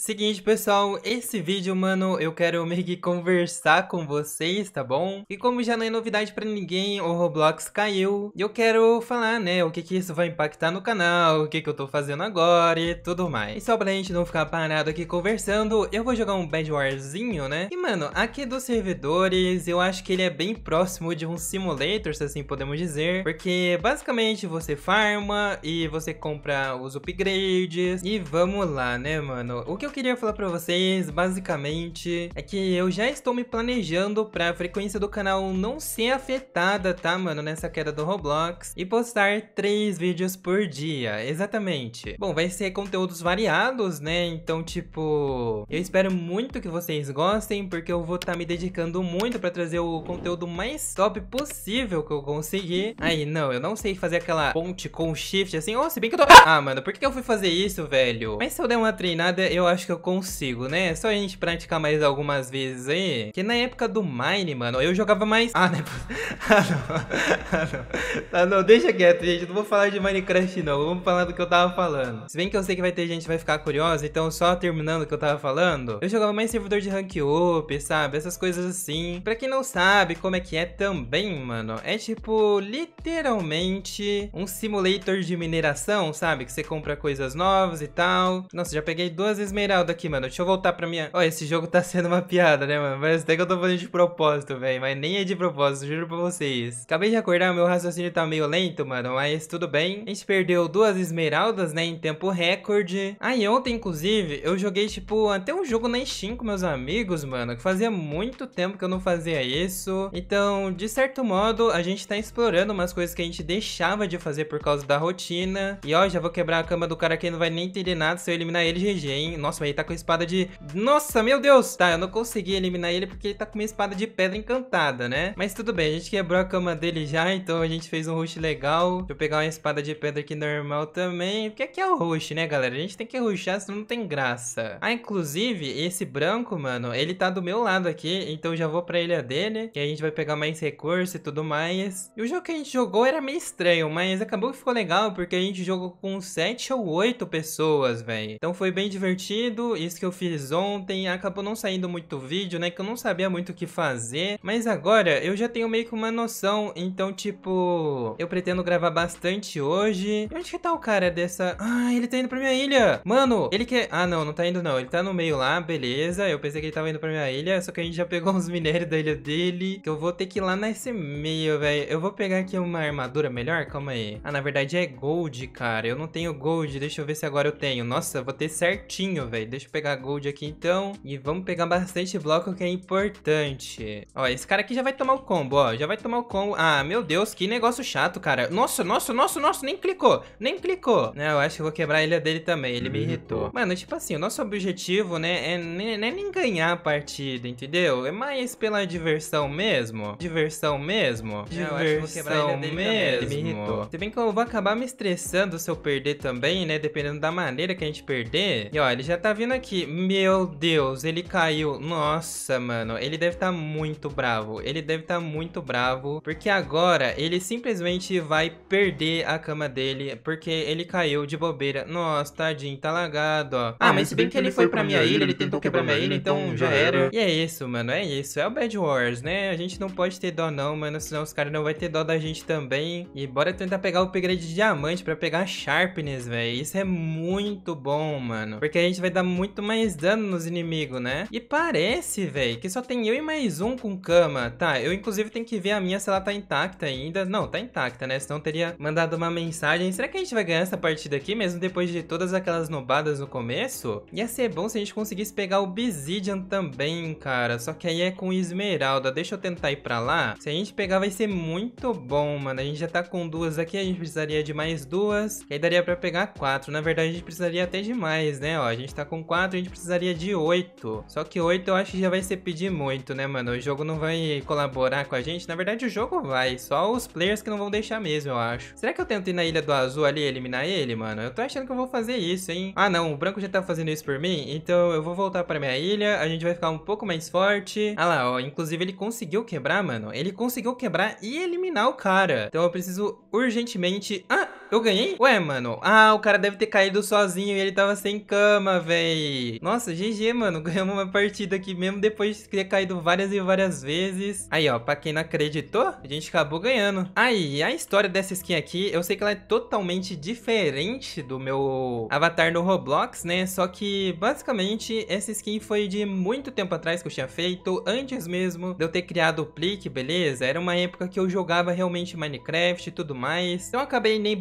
Seguinte, pessoal, esse vídeo, mano, eu quero meio que conversar com vocês, tá bom? E como já não é novidade pra ninguém, o Roblox caiu, eu quero falar, né, o que que isso vai impactar no canal, o que que eu tô fazendo agora e tudo mais. E só pra gente não ficar parado aqui conversando, eu vou jogar um Bad Warzinho, né? E, mano, aqui dos servidores, eu acho que ele é bem próximo de um simulator, se assim podemos dizer, porque basicamente você farma e você compra os upgrades e vamos lá, né, mano? O que eu queria falar para vocês, basicamente, é que eu já estou me planejando para a frequência do canal não ser afetada, tá, mano, nessa queda do Roblox e postar três vídeos por dia, exatamente. Bom, vai ser conteúdos variados, né? Então, tipo, eu espero muito que vocês gostem, porque eu vou estar tá me dedicando muito para trazer o conteúdo mais top possível que eu conseguir. Aí, não, eu não sei fazer aquela ponte com shift assim. Ou oh, se bem que eu tô... Ah, mano, por que eu fui fazer isso, velho? Mas se eu der uma treinada, eu acho acho que eu consigo, né? É só a gente praticar mais algumas vezes aí. Que na época do Mine, mano, eu jogava mais... Ah, né? ah, não. ah, não. Ah, não. Deixa quieto, gente. Não vou falar de Minecraft, não. Vamos falar do que eu tava falando. Se bem que eu sei que vai ter gente que vai ficar curiosa, então só terminando o que eu tava falando, eu jogava mais servidor de rank up, sabe? Essas coisas assim. Pra quem não sabe como é que é também, mano, é tipo, literalmente, um simulator de mineração, sabe? Que você compra coisas novas e tal. Nossa, já peguei duas vezes esmeralda aqui, mano. Deixa eu voltar pra minha... Ó, oh, esse jogo tá sendo uma piada, né, mano? Parece até que eu tô fazendo de propósito, velho. Mas nem é de propósito, juro pra vocês. Acabei de acordar, meu raciocínio tá meio lento, mano. Mas tudo bem. A gente perdeu duas esmeraldas, né, em tempo recorde. Ah, e ontem, inclusive, eu joguei, tipo, até um jogo na Steam com meus amigos, mano. Que fazia muito tempo que eu não fazia isso. Então, de certo modo, a gente tá explorando umas coisas que a gente deixava de fazer por causa da rotina. E ó, já vou quebrar a cama do cara que não vai nem entender nada se eu eliminar ele, GG, hein? Nossa. Nossa, mas ele tá com a espada de... Nossa, meu Deus! Tá, eu não consegui eliminar ele porque ele tá com uma espada de pedra encantada, né? Mas tudo bem, a gente quebrou a cama dele já, então a gente fez um rush legal. Deixa eu pegar uma espada de pedra aqui normal também. Porque aqui é, é o rush, né, galera? A gente tem que rushar, senão não tem graça. Ah, inclusive, esse branco, mano, ele tá do meu lado aqui, então eu já vou pra ilha dele, que a gente vai pegar mais recurso e tudo mais. E o jogo que a gente jogou era meio estranho, mas acabou que ficou legal, porque a gente jogou com 7 ou 8 pessoas, velho. Então foi bem divertido isso que eu fiz ontem, acabou não saindo muito vídeo, né, que eu não sabia muito o que fazer, mas agora eu já tenho meio que uma noção, então, tipo, eu pretendo gravar bastante hoje. E onde que tá o cara dessa... Ah, ele tá indo pra minha ilha! Mano, ele quer... Ah, não, não tá indo não, ele tá no meio lá, beleza, eu pensei que ele tava indo pra minha ilha, só que a gente já pegou uns minérios da ilha dele, que eu vou ter que ir lá nesse meio, velho. Eu vou pegar aqui uma armadura melhor, calma aí. Ah, na verdade é gold, cara, eu não tenho gold, deixa eu ver se agora eu tenho. Nossa, vou ter certinho, velho. Deixa eu pegar gold aqui então. E vamos pegar bastante bloco que é importante. Ó, esse cara aqui já vai tomar o combo, ó. Já vai tomar o combo. Ah, meu Deus, que negócio chato, cara. Nossa, nossa, nossa, nossa. Nem clicou. Nem clicou. né eu acho que eu vou quebrar a ilha dele também. Ele me uhum. irritou. Mano, tipo assim, o nosso objetivo, né, é nem, é nem ganhar a partida, entendeu? É mais pela diversão mesmo. Diversão mesmo. É, diversão mesmo. Ele me irritou. Se bem que eu vou acabar me estressando se eu perder também, né? Dependendo da maneira que a gente perder. E ó, ele já tá vindo aqui. Meu Deus, ele caiu. Nossa, mano. Ele deve tá muito bravo. Ele deve tá muito bravo. Porque agora ele simplesmente vai perder a cama dele. Porque ele caiu de bobeira. Nossa, tadinho, tá lagado, ó. Ah, ah mas se bem que ele foi pra minha ilha, ele tentou quebrar minha ilha, então, então já era. E é isso, mano. É isso. É o Bad Wars, né? A gente não pode ter dó, não, mano. Senão os caras não vai ter dó da gente também. E bora tentar pegar o upgrade de diamante pra pegar a Sharpness, velho. Isso é muito bom, mano. Porque a gente vai vai dar muito mais dano nos inimigos, né? E parece, velho, que só tem eu e mais um com cama. Tá, eu inclusive tenho que ver a minha se ela tá intacta ainda. Não, tá intacta, né? Senão teria mandado uma mensagem. Será que a gente vai ganhar essa partida aqui, mesmo depois de todas aquelas nobadas no começo? Ia ser bom se a gente conseguisse pegar o Obsidian também, cara. Só que aí é com Esmeralda. Deixa eu tentar ir pra lá. Se a gente pegar, vai ser muito bom, mano. A gente já tá com duas aqui, a gente precisaria de mais duas. aí daria pra pegar quatro. Na verdade, a gente precisaria até de mais, né? Ó, a gente tá tá com 4, a gente precisaria de 8. Só que 8 eu acho que já vai ser pedir muito, né, mano? O jogo não vai colaborar com a gente. Na verdade, o jogo vai. Só os players que não vão deixar mesmo, eu acho. Será que eu tento ir na Ilha do Azul ali e eliminar ele, mano? Eu tô achando que eu vou fazer isso, hein? Ah, não. O branco já tá fazendo isso por mim. Então eu vou voltar pra minha ilha. A gente vai ficar um pouco mais forte. Ah lá, ó. Inclusive, ele conseguiu quebrar, mano. Ele conseguiu quebrar e eliminar o cara. Então eu preciso urgentemente... Ah! Eu ganhei? Ué, mano. Ah, o cara deve ter caído sozinho e ele tava sem cama, véi. Nossa, GG, mano. Ganhamos uma partida aqui mesmo depois de ter caído várias e várias vezes. Aí, ó, pra quem não acreditou, a gente acabou ganhando. Aí, a história dessa skin aqui, eu sei que ela é totalmente diferente do meu avatar no Roblox, né? Só que, basicamente, essa skin foi de muito tempo atrás que eu tinha feito, antes mesmo de eu ter criado o Plique, beleza? Era uma época que eu jogava realmente Minecraft e tudo mais. Então, eu acabei nem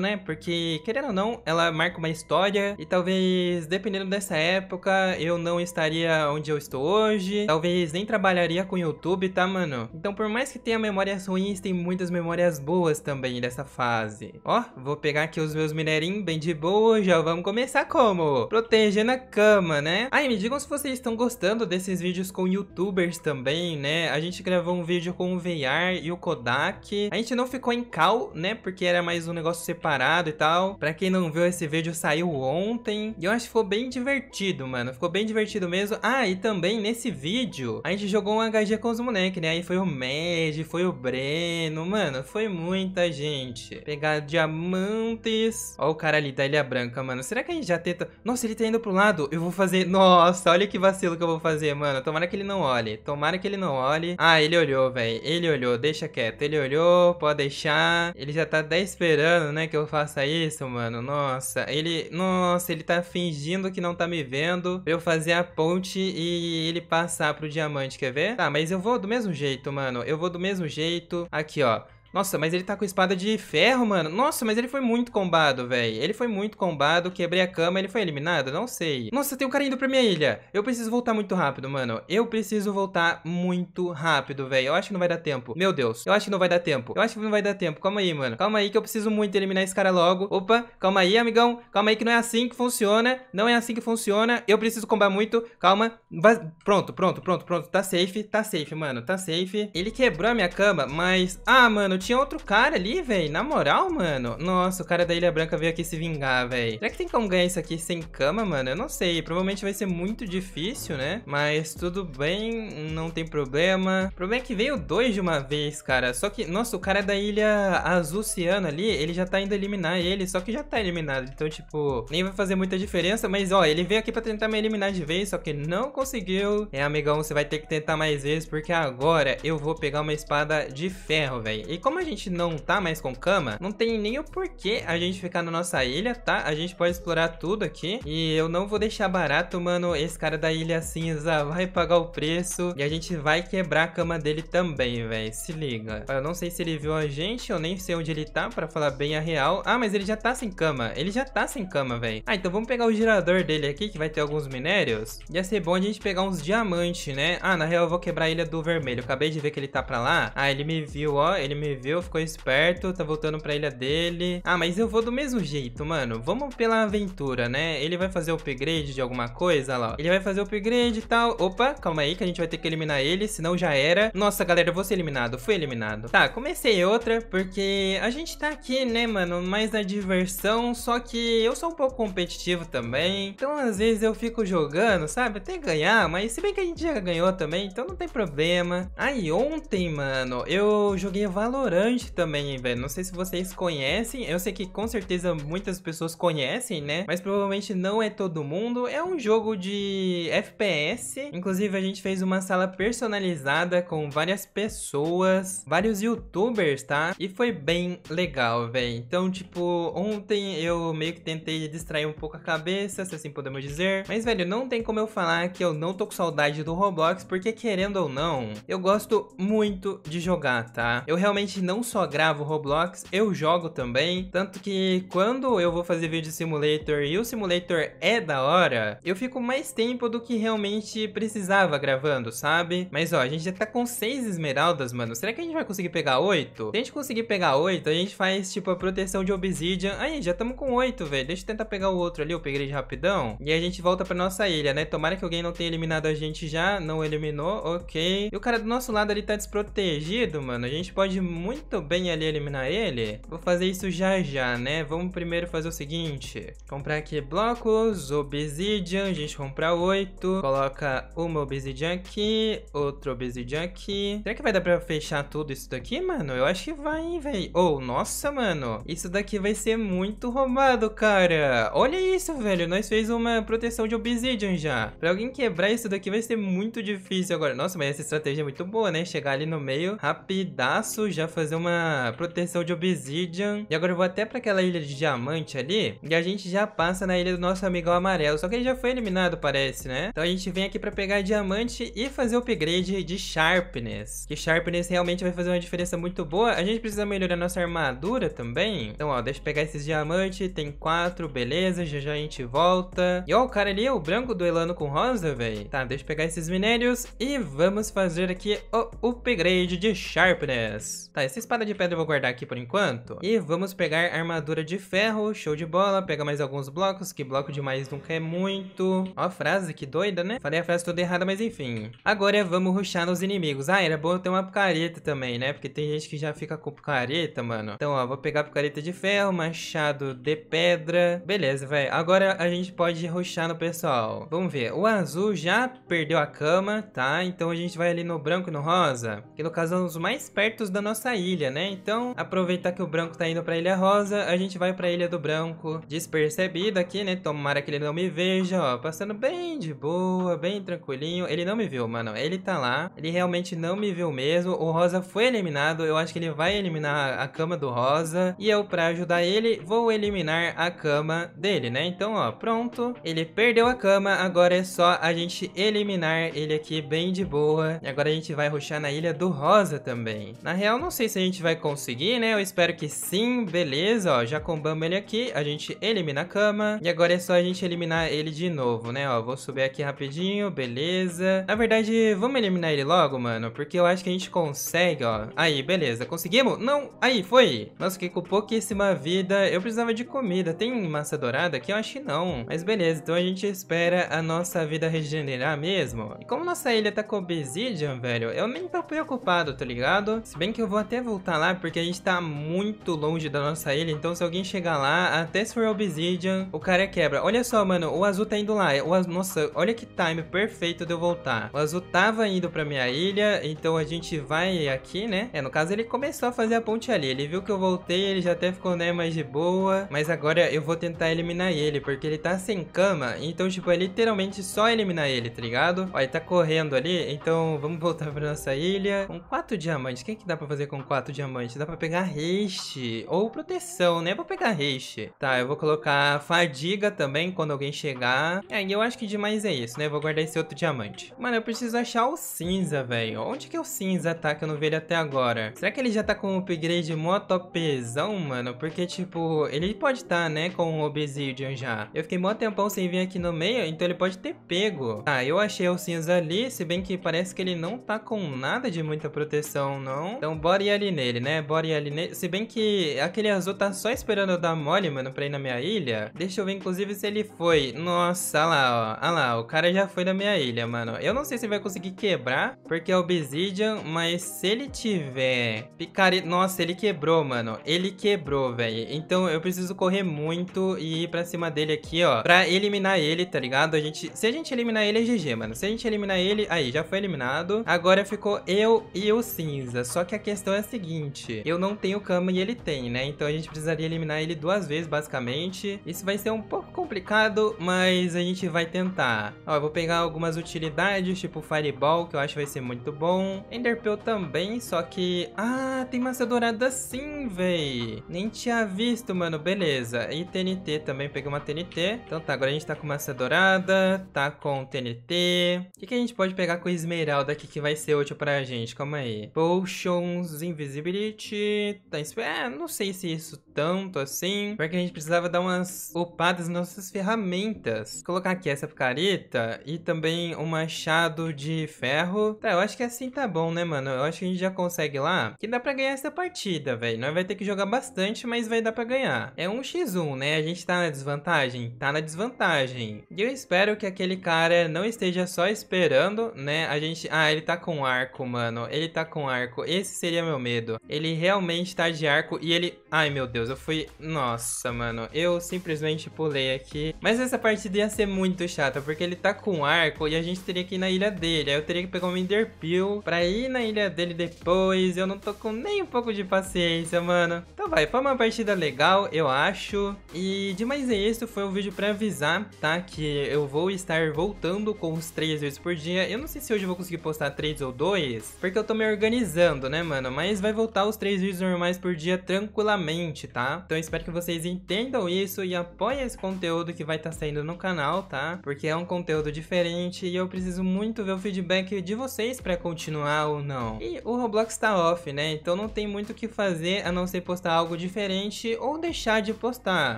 né? Porque, querendo ou não, ela marca uma história e talvez, dependendo dessa época, eu não estaria onde eu estou hoje, talvez nem trabalharia com YouTube, tá, mano? Então, por mais que tenha memórias ruins, tem muitas memórias boas também dessa fase. Ó, vou pegar aqui os meus minerinhos bem de boa, já vamos começar como? Protegendo a cama, né? aí me digam se vocês estão gostando desses vídeos com youtubers também, né? A gente gravou um vídeo com o VR e o Kodak. A gente não ficou em cal, né? Porque era mais um negócio negócio separado e tal. Pra quem não viu, esse vídeo saiu ontem. E eu acho que ficou bem divertido, mano. Ficou bem divertido mesmo. Ah, e também nesse vídeo, a gente jogou um HG com os moleques, né? Aí foi o Mad, foi o Breno, mano. Foi muita gente. Pegar diamantes. Ó o cara ali da Ilha Branca, mano. Será que a gente já tenta... Nossa, ele tá indo pro lado. Eu vou fazer... Nossa, olha que vacilo que eu vou fazer, mano. Tomara que ele não olhe. Tomara que ele não olhe. Ah, ele olhou, velho. Ele olhou. Deixa quieto. Ele olhou. Pode deixar. Ele já tá até esperando né, que eu faça isso, mano. Nossa, ele. Nossa, ele tá fingindo que não tá me vendo. Pra eu fazer a ponte e ele passar pro diamante, quer ver? Tá, mas eu vou do mesmo jeito, mano. Eu vou do mesmo jeito. Aqui, ó. Nossa, mas ele tá com espada de ferro, mano. Nossa, mas ele foi muito combado, velho. Ele foi muito combado, quebrei a cama, ele foi eliminado? Não sei. Nossa, tem um cara indo pra minha ilha. Eu preciso voltar muito rápido, mano. Eu preciso voltar muito rápido, velho. Eu acho que não vai dar tempo. Meu Deus, eu acho que não vai dar tempo. Eu acho que não vai dar tempo. Calma aí, mano. Calma aí que eu preciso muito eliminar esse cara logo. Opa, calma aí, amigão. Calma aí que não é assim que funciona. Não é assim que funciona. Eu preciso combar muito. Calma. Va pronto, pronto, pronto, pronto. Tá safe, tá safe, mano. Tá safe. Ele quebrou a minha cama, mas... Ah, mano, tinha outro cara ali, velho. Na moral, mano. Nossa, o cara da Ilha Branca veio aqui se vingar, velho. Será que tem como ganhar isso aqui sem cama, mano? Eu não sei. Provavelmente vai ser muito difícil, né? Mas tudo bem, não tem problema. O problema é que veio dois de uma vez, cara. Só que, nossa, o cara da Ilha Azul ali, ele já tá indo eliminar ele, só que já tá eliminado. Então, tipo, nem vai fazer muita diferença. Mas, ó, ele veio aqui pra tentar me eliminar de vez, só que não conseguiu. É, amigão, você vai ter que tentar mais vezes, porque agora eu vou pegar uma espada de ferro, velho. E como a gente não tá mais com cama, não tem nem o porquê a gente ficar na nossa ilha, tá? A gente pode explorar tudo aqui. E eu não vou deixar barato, mano. Esse cara da Ilha Cinza vai pagar o preço. E a gente vai quebrar a cama dele também, velho. Se liga. Eu não sei se ele viu a gente. Eu nem sei onde ele tá, pra falar bem a real. Ah, mas ele já tá sem cama. Ele já tá sem cama, velho. Ah, então vamos pegar o gerador dele aqui, que vai ter alguns minérios. Ia ser bom a gente pegar uns diamantes, né? Ah, na real eu vou quebrar a Ilha do Vermelho. acabei de ver que ele tá pra lá. Ah, ele me viu, ó. Ele me sobreviveu, ficou esperto, tá voltando pra ilha dele. Ah, mas eu vou do mesmo jeito, mano. Vamos pela aventura, né? Ele vai fazer o upgrade de alguma coisa, lá. Ele vai fazer o upgrade e tal. Opa, calma aí que a gente vai ter que eliminar ele, senão já era. Nossa, galera, eu vou ser eliminado. Fui eliminado. Tá, comecei outra, porque a gente tá aqui, né, mano? Mais na diversão, só que eu sou um pouco competitivo também. Então, às vezes, eu fico jogando, sabe? Até ganhar, mas se bem que a gente já ganhou também, então não tem problema. Aí, ontem, mano, eu joguei Valorant também, velho. Não sei se vocês conhecem. Eu sei que com certeza muitas pessoas conhecem, né? Mas provavelmente não é todo mundo. É um jogo de FPS. Inclusive, a gente fez uma sala personalizada com várias pessoas, vários youtubers, tá? E foi bem legal, velho. Então, tipo, ontem eu meio que tentei distrair um pouco a cabeça, se assim podemos dizer. Mas, velho, não tem como eu falar que eu não tô com saudade do Roblox, porque querendo ou não, eu gosto muito de jogar, tá? Eu realmente não só gravo Roblox, eu jogo também. Tanto que quando eu vou fazer vídeo simulator e o simulator é da hora, eu fico mais tempo do que realmente precisava gravando, sabe? Mas ó, a gente já tá com seis esmeraldas, mano. Será que a gente vai conseguir pegar oito? Se a gente conseguir pegar oito, a gente faz tipo a proteção de obsidian. Aí, já estamos com oito, velho. Deixa eu tentar pegar o outro ali, eu peguei rapidão. E a gente volta pra nossa ilha, né? Tomara que alguém não tenha eliminado a gente já. Não eliminou, ok. E o cara do nosso lado ali tá desprotegido, mano. A gente pode muito muito bem ali eliminar ele. Vou fazer isso já já, né? Vamos primeiro fazer o seguinte. Comprar aqui blocos, obsidian, a gente compra oito. Coloca uma obsidian aqui, outra obsidian aqui. Será que vai dar pra fechar tudo isso daqui, mano? Eu acho que vai, velho. Oh, nossa, mano. Isso daqui vai ser muito roubado, cara. Olha isso, velho. Nós fez uma proteção de obsidian já. Pra alguém quebrar isso daqui vai ser muito difícil agora. Nossa, mas essa estratégia é muito boa, né? Chegar ali no meio, rapidaço, já fazer fazer uma proteção de obsidian. E agora eu vou até pra aquela ilha de diamante ali. E a gente já passa na ilha do nosso amigo amarelo. Só que ele já foi eliminado, parece, né? Então a gente vem aqui pra pegar diamante e fazer o upgrade de sharpness. Que sharpness realmente vai fazer uma diferença muito boa. A gente precisa melhorar nossa armadura também. Então, ó, deixa eu pegar esses diamantes. Tem quatro, beleza. Já já a gente volta. E ó, o cara ali, o branco duelando com rosa, velho. Tá, deixa eu pegar esses minérios e vamos fazer aqui o upgrade de sharpness. Tá, essa espada de pedra eu vou guardar aqui por enquanto. E vamos pegar armadura de ferro, show de bola. Pega mais alguns blocos, que bloco demais nunca é muito. Ó a frase, que doida, né? Falei a frase toda errada, mas enfim. Agora vamos ruxar nos inimigos. Ah, era bom ter uma picareta também, né? Porque tem gente que já fica com picareta, mano. Então, ó, vou pegar picareta de ferro, machado de pedra. Beleza, velho. Agora a gente pode ruxar no pessoal. Vamos ver. O azul já perdeu a cama, tá? Então a gente vai ali no branco e no rosa. Que no caso são os mais pertos da nossa ilha, né? Então, aproveitar que o branco tá indo pra Ilha Rosa, a gente vai pra Ilha do Branco despercebido aqui, né? Tomara que ele não me veja, ó. Passando bem de boa, bem tranquilinho. Ele não me viu, mano. Ele tá lá. Ele realmente não me viu mesmo. O Rosa foi eliminado. Eu acho que ele vai eliminar a cama do Rosa. E eu, pra ajudar ele, vou eliminar a cama dele, né? Então, ó, pronto. Ele perdeu a cama. Agora é só a gente eliminar ele aqui bem de boa. E agora a gente vai ruxar na Ilha do Rosa também. Na real, não sei sei se a gente vai conseguir, né? Eu espero que sim. Beleza, ó. Já combamos ele aqui. A gente elimina a cama. E agora é só a gente eliminar ele de novo, né? Ó, vou subir aqui rapidinho. Beleza. Na verdade, vamos eliminar ele logo, mano. Porque eu acho que a gente consegue, ó. Aí, beleza. Conseguimos? Não. Aí, foi. Nossa, que com pouquíssima vida. Eu precisava de comida. Tem massa dourada aqui? Eu acho que não. Mas beleza. Então a gente espera a nossa vida regenerar mesmo. E como nossa ilha tá com obsidian, velho, eu nem tô preocupado, tá ligado? Se bem que eu vou até até voltar lá, porque a gente tá muito longe da nossa ilha, então se alguém chegar lá, até se for Obsidian, o cara quebra. Olha só, mano, o azul tá indo lá. O azul, nossa, olha que time perfeito de eu voltar. O azul tava indo pra minha ilha, então a gente vai aqui, né? É, no caso ele começou a fazer a ponte ali. Ele viu que eu voltei, ele já até ficou, né, mais de boa. Mas agora eu vou tentar eliminar ele, porque ele tá sem cama, então, tipo, é literalmente só eliminar ele, tá ligado? Ó, ele tá correndo ali, então vamos voltar pra nossa ilha. Com quatro diamantes, o que é que dá pra fazer com com quatro diamantes. Dá pra pegar haste ou proteção, né? Vou pegar haste. Tá, eu vou colocar fadiga também quando alguém chegar. É, e eu acho que demais é isso, né? Eu vou guardar esse outro diamante. Mano, eu preciso achar o cinza, velho. Onde que é o cinza tá que eu não vi ele até agora? Será que ele já tá com o upgrade mó topzão, mano? Porque, tipo, ele pode tá, né, com o Obsidian já. Eu fiquei mó tempão sem vir aqui no meio, então ele pode ter pego. Tá, eu achei o cinza ali, se bem que parece que ele não tá com nada de muita proteção, não. Então, bora ir ir ali nele, né? Bora ir ali nele. Se bem que aquele azul tá só esperando eu dar mole, mano, pra ir na minha ilha. Deixa eu ver, inclusive, se ele foi. Nossa, olha lá, ó. Olha lá, o cara já foi na minha ilha, mano. Eu não sei se vai conseguir quebrar, porque é obsidian, mas se ele tiver picareta... Nossa, ele quebrou, mano. Ele quebrou, velho. Então eu preciso correr muito e ir pra cima dele aqui, ó. Pra eliminar ele, tá ligado? A gente... Se a gente eliminar ele, é GG, mano. Se a gente eliminar ele... Aí, já foi eliminado. Agora ficou eu e o cinza. Só que a questão é é a seguinte, eu não tenho cama e ele tem, né? Então a gente precisaria eliminar ele duas vezes, basicamente. Isso vai ser um pouco complicado, mas a gente vai tentar. Ó, eu vou pegar algumas utilidades, tipo Fireball, que eu acho que vai ser muito bom. Enderpeel também, só que... Ah, tem massa dourada sim, véi! Nem tinha visto, mano. Beleza. E TNT também, peguei uma TNT. Então tá, agora a gente tá com massa dourada, tá com TNT. O que, que a gente pode pegar com esmeralda aqui que vai ser útil pra gente? Calma aí. Potions, Invisibility, tá é, não sei se isso tanto assim, porque a gente precisava dar umas upadas nas nossas ferramentas. Colocar aqui essa picareta e também um machado de ferro. Tá, eu acho que assim tá bom, né, mano? Eu acho que a gente já consegue lá, que dá pra ganhar essa partida, velho. Nós vai ter que jogar bastante, mas vai dar pra ganhar. É um x 1 né? A gente tá na desvantagem? Tá na desvantagem. E eu espero que aquele cara não esteja só esperando, né? A gente... Ah, ele tá com arco, mano. Ele tá com arco. Esse seria meu meu medo. Ele realmente tá de arco e ele... Ai, meu Deus, eu fui... Nossa, mano. Eu simplesmente pulei aqui. Mas essa partida ia ser muito chata, porque ele tá com arco e a gente teria que ir na ilha dele. Aí eu teria que pegar um Enderpeel pra ir na ilha dele depois. Eu não tô com nem um pouco de paciência, mano. Então vai, foi uma partida legal, eu acho. E demais é isso, foi um vídeo pra avisar, tá? Que eu vou estar voltando com os três vezes por dia. Eu não sei se hoje eu vou conseguir postar três ou dois, porque eu tô me organizando, né, mano? Mas mas vai voltar os três vídeos normais por dia tranquilamente, tá? Então espero que vocês entendam isso e apoiem esse conteúdo que vai estar tá saindo no canal, tá? Porque é um conteúdo diferente e eu preciso muito ver o feedback de vocês para continuar ou não. E o Roblox tá off, né? Então não tem muito o que fazer a não ser postar algo diferente ou deixar de postar.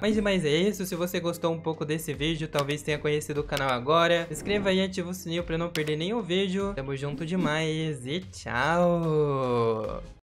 Mas, mas é isso, se você gostou um pouco desse vídeo, talvez tenha conhecido o canal agora, inscreva aí e ativa o sininho para não perder nenhum vídeo. Tamo junto demais e tchau!